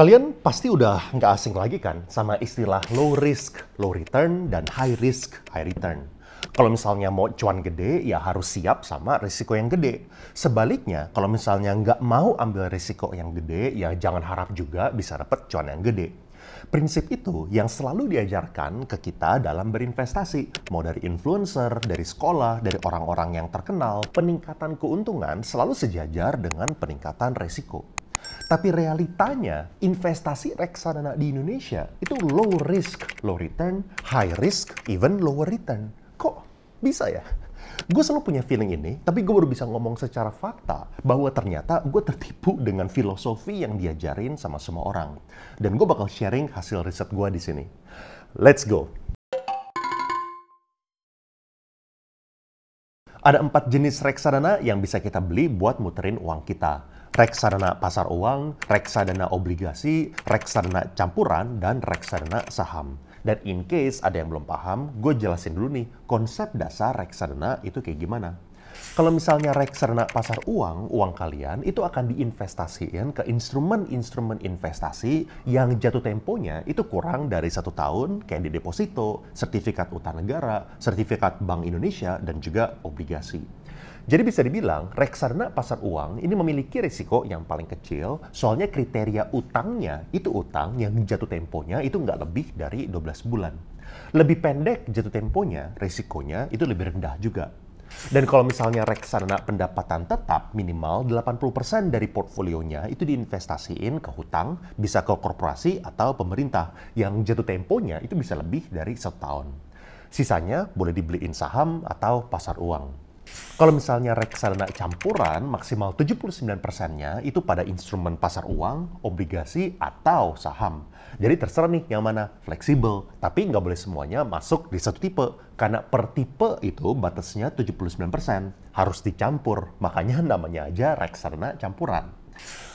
Kalian pasti udah nggak asing lagi kan sama istilah low risk, low return, dan high risk, high return. Kalau misalnya mau cuan gede, ya harus siap sama risiko yang gede. Sebaliknya, kalau misalnya nggak mau ambil risiko yang gede, ya jangan harap juga bisa dapet cuan yang gede. Prinsip itu yang selalu diajarkan ke kita dalam berinvestasi. Mau dari influencer, dari sekolah, dari orang-orang yang terkenal, peningkatan keuntungan selalu sejajar dengan peningkatan risiko. Tapi realitanya investasi reksadana di Indonesia itu low risk, low return, high risk, even lower return. Kok bisa ya? Gue selalu punya feeling ini, tapi gue baru bisa ngomong secara fakta bahwa ternyata gue tertipu dengan filosofi yang diajarin sama semua orang. Dan gue bakal sharing hasil riset gue di sini. Let's go! Ada empat jenis reksadana yang bisa kita beli buat muterin uang kita reksadana pasar uang, reksadana obligasi, reksadana campuran, dan reksadana saham. Dan in case ada yang belum paham, gue jelasin dulu nih konsep dasar reksadana itu kayak gimana. Kalau misalnya reksadana pasar uang, uang kalian itu akan diinvestasikan ke instrumen-instrumen investasi yang jatuh temponya itu kurang dari satu tahun, kayak di deposito, sertifikat utang negara, sertifikat Bank Indonesia, dan juga obligasi. Jadi bisa dibilang reksadana pasar uang ini memiliki risiko yang paling kecil soalnya kriteria utangnya itu utang yang jatuh temponya itu nggak lebih dari 12 bulan. Lebih pendek jatuh temponya risikonya itu lebih rendah juga. Dan kalau misalnya reksadana pendapatan tetap minimal 80% dari portfolionya itu diinvestasiin ke hutang, bisa ke korporasi atau pemerintah yang jatuh temponya itu bisa lebih dari setahun. Sisanya boleh dibeliin saham atau pasar uang. Kalau misalnya reksadana campuran, maksimal 79%-nya itu pada instrumen pasar uang, obligasi, atau saham. Jadi terserah nih yang mana, fleksibel. Tapi nggak boleh semuanya masuk di satu tipe. Karena per tipe itu batasnya 79%. Harus dicampur, makanya namanya aja reksadana campuran.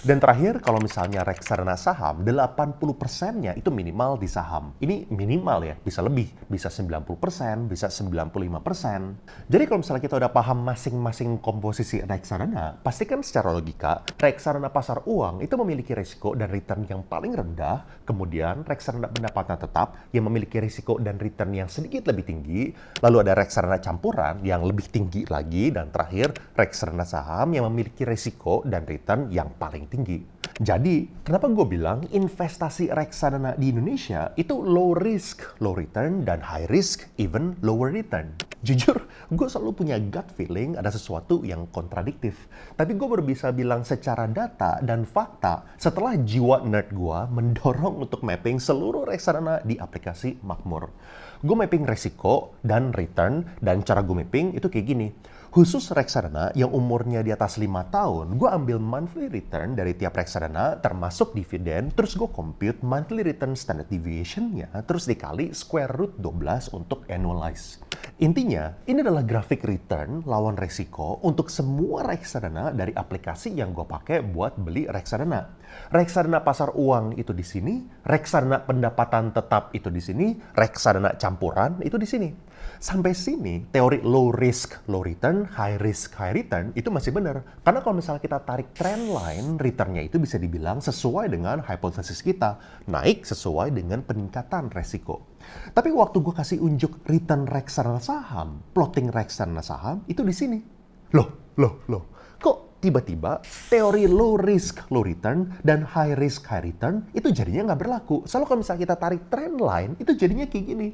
Dan terakhir, kalau misalnya reksadana saham, 80%-nya itu minimal di saham. Ini minimal ya, bisa lebih. Bisa 90%, bisa 95%. Jadi kalau misalnya kita udah paham masing-masing komposisi reksadana, pastikan secara logika, reksadana pasar uang itu memiliki risiko dan return yang paling rendah, kemudian reksadana pendapatan tetap yang memiliki risiko dan return yang sedikit lebih tinggi, lalu ada reksadana campuran yang lebih tinggi lagi, dan terakhir reksadana saham yang memiliki risiko dan return yang paling tinggi tinggi jadi, kenapa gue bilang investasi reksadana di Indonesia itu low risk, low return, dan high risk, even lower return. Jujur, gue selalu punya gut feeling ada sesuatu yang kontradiktif. Tapi gue baru bisa bilang secara data dan fakta setelah jiwa nerd gue mendorong untuk mapping seluruh reksadana di aplikasi Makmur. Gue mapping resiko dan return, dan cara gue mapping itu kayak gini. Khusus reksadana yang umurnya di atas 5 tahun, gue ambil monthly return dari tiap reksadana karena termasuk dividen, terus gue compute monthly return standard deviation-nya, terus dikali square root 12 untuk annualize. Intinya, ini adalah grafik return lawan resiko untuk semua reksadana dari aplikasi yang gue pakai buat beli reksadana. Reksadana pasar uang itu di sini, reksadana pendapatan tetap itu di sini, reksadana campuran itu di sini. Sampai sini teori low risk, low return, high risk, high return itu masih benar. Karena kalau misalnya kita tarik trend line, returnnya itu bisa dibilang sesuai dengan hipotesis kita. Naik sesuai dengan peningkatan resiko. Tapi waktu gue kasih unjuk return reksadana saham, plotting reksadana saham itu di sini. Loh, loh, loh. Kok tiba-tiba teori low risk low return dan high risk high return itu jadinya nggak berlaku. Selalu kalau misalnya kita tarik trend line itu jadinya kayak gini.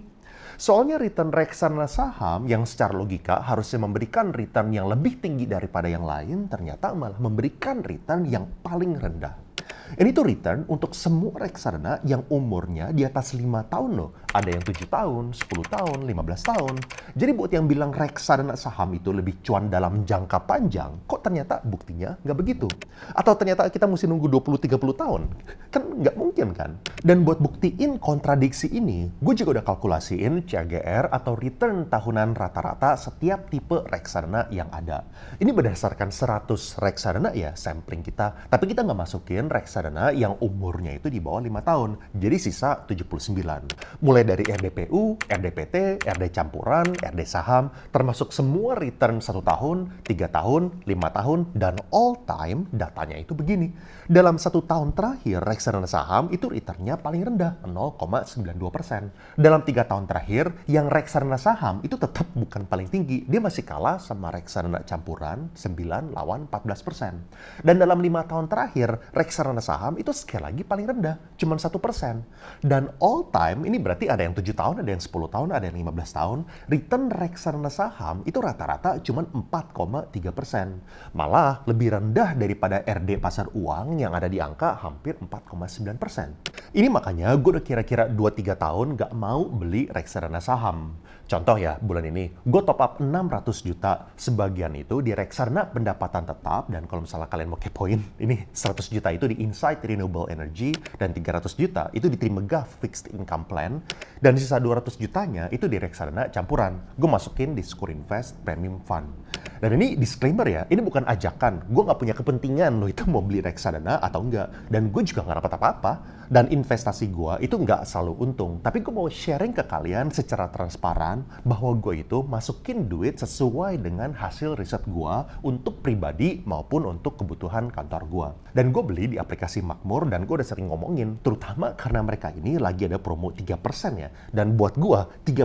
Soalnya return reksana saham yang secara logika harusnya memberikan return yang lebih tinggi daripada yang lain ternyata malah memberikan return yang paling rendah. Ini tuh return untuk semua reksadana yang umurnya di atas lima tahun loh. Ada yang tujuh tahun, 10 tahun, 15 tahun. Jadi buat yang bilang reksadana saham itu lebih cuan dalam jangka panjang, kok ternyata buktinya nggak begitu? Atau ternyata kita mesti nunggu 20-30 tahun? Kan nggak mungkin kan? Dan buat buktiin kontradiksi ini, gue juga udah kalkulasiin CAGR atau return tahunan rata-rata setiap tipe reksadana yang ada. Ini berdasarkan 100 reksadana ya sampling kita, tapi kita nggak masukin reksadana reksadana yang umurnya itu di bawah 5 tahun. Jadi sisa 79. Mulai dari RDPU, RDPT, RD campuran, RD saham, termasuk semua return satu tahun, tiga tahun, lima tahun, dan all time datanya itu begini. Dalam satu tahun terakhir, reksadana saham itu returnnya paling rendah, 0,92%. Dalam tiga tahun terakhir, yang reksadana saham itu tetap bukan paling tinggi. Dia masih kalah sama reksadana campuran 9 lawan 14%. Dan dalam lima tahun terakhir, reksadana saham saham itu sekali lagi paling rendah, cuma satu persen. Dan all time ini berarti ada yang tujuh tahun, ada yang 10 tahun, ada yang 15 tahun. Return reksadana saham itu rata-rata cuma 4,3 persen. Malah lebih rendah daripada RD pasar uang yang ada di angka hampir 4,9 persen. Ini makanya gue udah kira-kira 2-3 tahun gak mau beli reksadana saham. Contoh ya, bulan ini gue top up 600 juta, sebagian itu di Reksarna pendapatan tetap, dan kalau misalnya kalian mau kepoin, ini 100 juta itu di Insight Renewable Energy, dan 300 juta itu di trimega Fixed Income Plan, dan sisa 200 jutanya itu di Reksarna campuran. Gue masukin di Score Invest Premium Fund. Dan ini disclaimer ya, ini bukan ajakan. Gue nggak punya kepentingan lo itu mau beli reksadana atau enggak. Dan gue juga nggak dapat apa-apa dan investasi gue itu nggak selalu untung. Tapi gue mau sharing ke kalian secara transparan bahwa gue itu masukin duit sesuai dengan hasil riset gue untuk pribadi maupun untuk kebutuhan kantor gue. Dan gue beli di aplikasi Makmur dan gue udah sering ngomongin, terutama karena mereka ini lagi ada promo 3% ya. Dan buat gue, 3%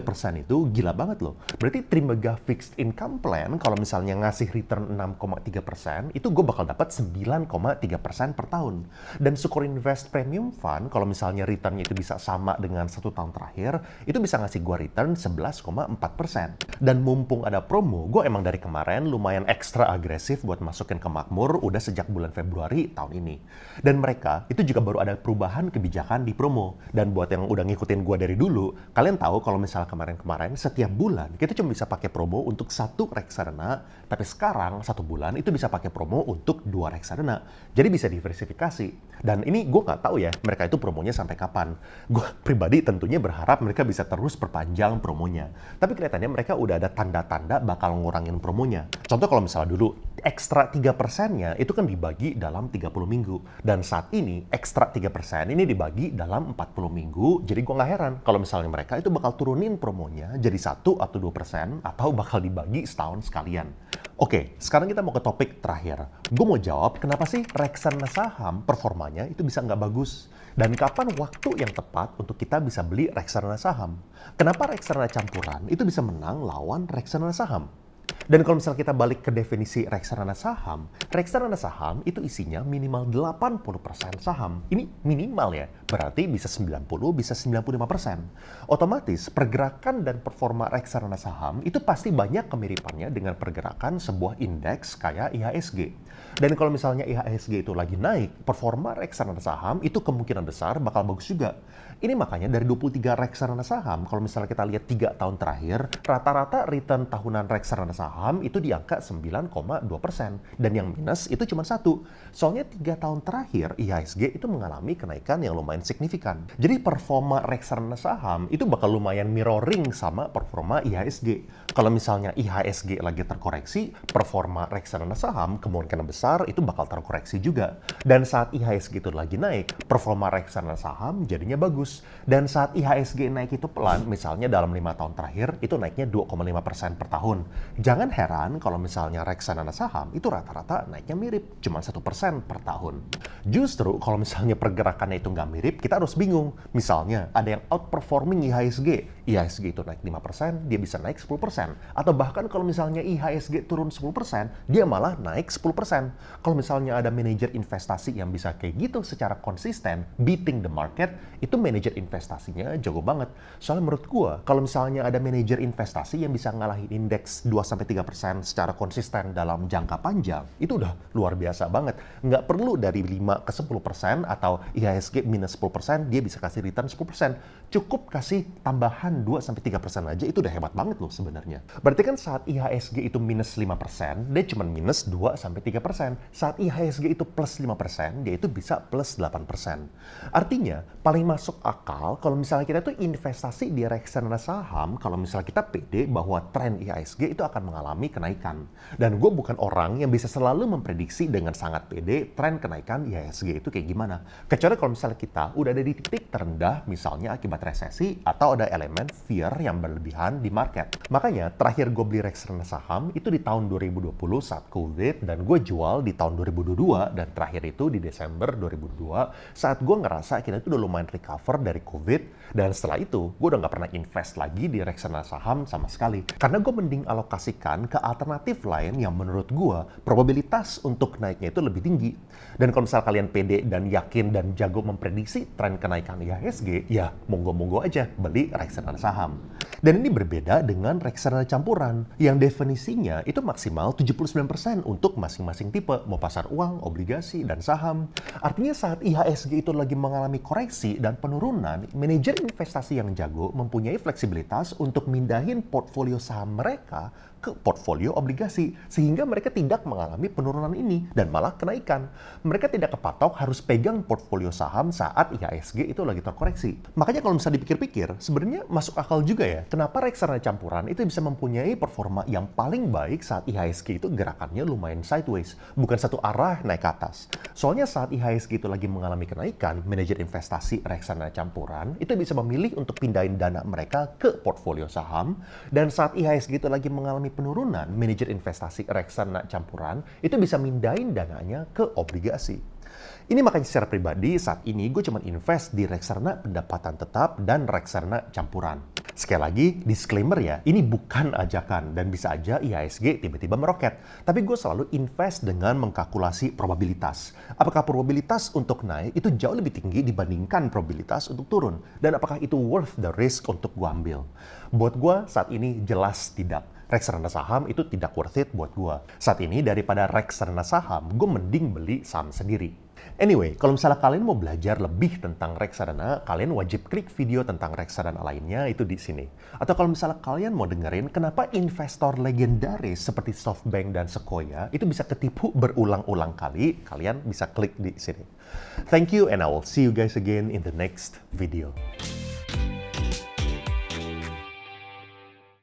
itu gila banget loh. Berarti Trimega Fixed Income Plan kalau misalnya ngasih return 6,3%, itu gue bakal dapat 9,3% per tahun. Dan Sukor Invest Premium Fund depan, kalau misalnya returnnya itu bisa sama dengan satu tahun terakhir, itu bisa ngasih gua return 11,4%. Dan mumpung ada promo, gua emang dari kemarin lumayan ekstra agresif buat masukin ke Makmur udah sejak bulan Februari tahun ini. Dan mereka itu juga baru ada perubahan kebijakan di promo. Dan buat yang udah ngikutin gua dari dulu, kalian tahu kalau misalnya kemarin-kemarin setiap bulan kita cuma bisa pakai promo untuk satu reksadana, tapi sekarang satu bulan itu bisa pakai promo untuk dua reksadana. Jadi bisa diversifikasi. Dan ini gue nggak tahu ya mereka itu promonya sampai kapan. Gue pribadi tentunya berharap mereka bisa terus perpanjang promonya. Tapi kelihatannya mereka udah ada tanda-tanda bakal ngurangin promonya. Contoh kalau misalnya dulu, ekstra 3%-nya itu kan dibagi dalam 30 minggu. Dan saat ini, ekstra 3% ini dibagi dalam 40 minggu. Jadi gue nggak heran kalau misalnya mereka itu bakal turunin promonya jadi satu atau 2% atau bakal dibagi setahun sekalian. Oke, sekarang kita mau ke topik terakhir. Gue mau jawab kenapa sih reksana saham performanya itu bisa nggak bagus dan kapan waktu yang tepat untuk kita bisa beli reksana saham. Kenapa reksana campuran itu bisa menang lawan reksana saham? Dan kalau misalnya kita balik ke definisi reksadana saham, reksadana saham itu isinya minimal 80% saham. Ini minimal ya, berarti bisa 90, bisa 95%. Otomatis pergerakan dan performa reksadana saham itu pasti banyak kemiripannya dengan pergerakan sebuah indeks kayak IHSG. Dan kalau misalnya IHSG itu lagi naik, performa reksadana saham itu kemungkinan besar bakal bagus juga. Ini makanya dari 23 reksadana saham, kalau misalnya kita lihat 3 tahun terakhir, rata-rata return tahunan reksadana saham saham itu di angka 9,2 persen dan yang minus itu cuma satu. Soalnya tiga tahun terakhir IHSG itu mengalami kenaikan yang lumayan signifikan. Jadi performa reksadana saham itu bakal lumayan mirroring sama performa IHSG. Kalau misalnya IHSG lagi terkoreksi, performa reksadana saham kemungkinan besar itu bakal terkoreksi juga. Dan saat IHSG itu lagi naik, performa reksadana saham jadinya bagus. Dan saat IHSG naik itu pelan, misalnya dalam lima tahun terakhir itu naiknya 2,5% per tahun. Jangan Jangan heran kalau misalnya reksadana saham itu rata-rata naiknya mirip, cuma satu persen per tahun. Justru kalau misalnya pergerakannya itu nggak mirip, kita harus bingung. Misalnya ada yang outperforming IHSG, IHSG itu naik 5%, dia bisa naik 10%. Atau bahkan kalau misalnya IHSG turun 10%, dia malah naik 10%. Kalau misalnya ada manajer investasi yang bisa kayak gitu secara konsisten, beating the market, itu manajer investasinya jago banget. Soalnya menurut gua, kalau misalnya ada manajer investasi yang bisa ngalahin indeks 2 sampai tiga 3% secara konsisten dalam jangka panjang, itu udah luar biasa banget. Nggak perlu dari 5 ke 10% atau IHSG minus 10%, dia bisa kasih return 10%. Cukup kasih tambahan 2-3% aja, itu udah hebat banget loh sebenarnya. Berarti kan saat IHSG itu minus 5%, dia cuma minus 2-3%. Saat IHSG itu plus 5%, dia itu bisa plus 8%. Artinya, paling masuk akal kalau misalnya kita tuh investasi di reksadana saham, kalau misalnya kita pede bahwa tren IHSG itu akan mengalami kenaikan. Dan gue bukan orang yang bisa selalu memprediksi dengan sangat pede tren kenaikan IHSG itu kayak gimana. Kecuali kalau misalnya kita udah ada di titik terendah misalnya akibat resesi atau ada elemen fear yang berlebihan di market. Makanya terakhir gue beli reksadana saham itu di tahun 2020 saat COVID dan gue jual di tahun 2022 dan terakhir itu di Desember 2002 saat gue ngerasa kita itu udah lumayan recover dari COVID dan setelah itu gue udah gak pernah invest lagi di reksadana saham sama sekali karena gue mending alokasikan dialihkan ke alternatif lain yang menurut gue probabilitas untuk naiknya itu lebih tinggi. Dan kalau misal kalian pede dan yakin dan jago memprediksi tren kenaikan IHSG, ya monggo-monggo aja beli reksadana saham. Dan ini berbeda dengan reksadana campuran yang definisinya itu maksimal 79% untuk masing-masing tipe, mau pasar uang, obligasi, dan saham. Artinya saat IHSG itu lagi mengalami koreksi dan penurunan, manajer investasi yang jago mempunyai fleksibilitas untuk mindahin portfolio saham mereka ke portfolio obligasi sehingga mereka tidak mengalami penurunan ini dan malah kenaikan. Mereka tidak kepatok harus pegang portfolio saham saat IHSG itu lagi terkoreksi. Makanya kalau misalnya dipikir-pikir, sebenarnya masuk akal juga ya kenapa reksadana campuran itu bisa mempunyai performa yang paling baik saat IHSG itu gerakannya lumayan sideways, bukan satu arah naik ke atas. Soalnya saat IHSG itu lagi mengalami kenaikan, manajer investasi reksadana campuran itu bisa memilih untuk pindahin dana mereka ke portfolio saham dan saat IHSG itu lagi mengalami penurunan, manajer investasi reksana campuran itu bisa mindahin dananya ke obligasi. Ini makanya secara pribadi saat ini gue cuma invest di reksana pendapatan tetap dan reksana campuran. Sekali lagi, disclaimer ya, ini bukan ajakan dan bisa aja IHSG tiba-tiba meroket. Tapi gue selalu invest dengan mengkalkulasi probabilitas. Apakah probabilitas untuk naik itu jauh lebih tinggi dibandingkan probabilitas untuk turun? Dan apakah itu worth the risk untuk gue ambil? Buat gue saat ini jelas tidak reksadana saham itu tidak worth it buat gue. Saat ini daripada reksadana saham, gue mending beli saham sendiri. Anyway, kalau misalnya kalian mau belajar lebih tentang reksadana, kalian wajib klik video tentang reksadana lainnya itu di sini. Atau kalau misalnya kalian mau dengerin kenapa investor legendaris seperti SoftBank dan Sequoia itu bisa ketipu berulang-ulang kali, kalian bisa klik di sini. Thank you and I will see you guys again in the next video.